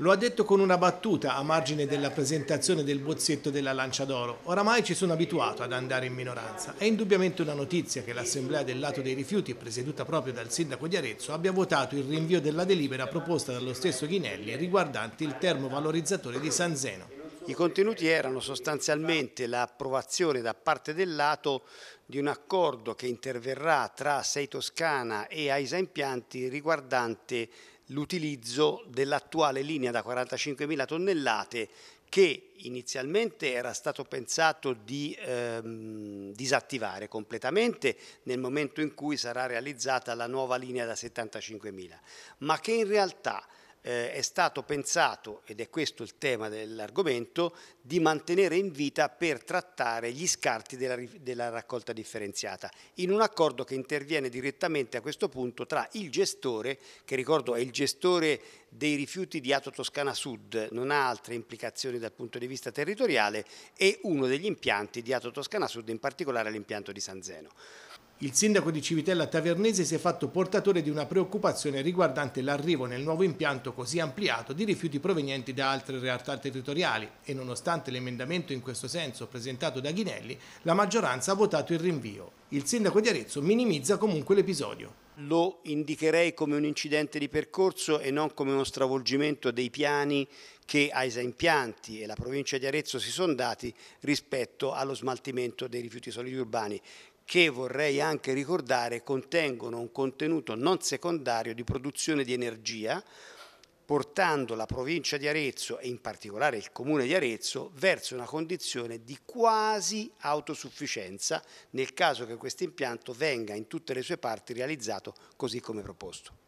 Lo ha detto con una battuta a margine della presentazione del bozzetto della Lancia d'Oro. Oramai ci sono abituato ad andare in minoranza. È indubbiamente una notizia che l'Assemblea del lato dei rifiuti, presieduta proprio dal sindaco di Arezzo, abbia votato il rinvio della delibera proposta dallo stesso Ghinelli riguardante il termovalorizzatore di San Zeno. I contenuti erano sostanzialmente l'approvazione da parte del lato di un accordo che interverrà tra Sei Toscana e AISA Impianti riguardante l'utilizzo dell'attuale linea da 45.000 tonnellate che inizialmente era stato pensato di ehm, disattivare completamente nel momento in cui sarà realizzata la nuova linea da 75.000, ma che in realtà eh, è stato pensato, ed è questo il tema dell'argomento, di mantenere in vita per trattare gli scarti della, della raccolta differenziata, in un accordo che interviene direttamente a questo punto tra il gestore, che ricordo è il gestore dei rifiuti di Ato Toscana Sud, non ha altre implicazioni dal punto di vista territoriale, e uno degli impianti di Ato Toscana Sud, in particolare l'impianto di San Zeno. Il sindaco di Civitella Tavernese si è fatto portatore di una preoccupazione riguardante l'arrivo nel nuovo impianto così ampliato di rifiuti provenienti da altre realtà territoriali e nonostante l'emendamento in questo senso presentato da Ghinelli, la maggioranza ha votato il rinvio. Il sindaco di Arezzo minimizza comunque l'episodio lo indicherei come un incidente di percorso e non come uno stravolgimento dei piani che AISA Impianti e la provincia di Arezzo si sono dati rispetto allo smaltimento dei rifiuti solidi urbani che vorrei anche ricordare contengono un contenuto non secondario di produzione di energia, portando la provincia di Arezzo e in particolare il comune di Arezzo verso una condizione di quasi autosufficienza nel caso che questo impianto venga in tutte le sue parti realizzato così come proposto.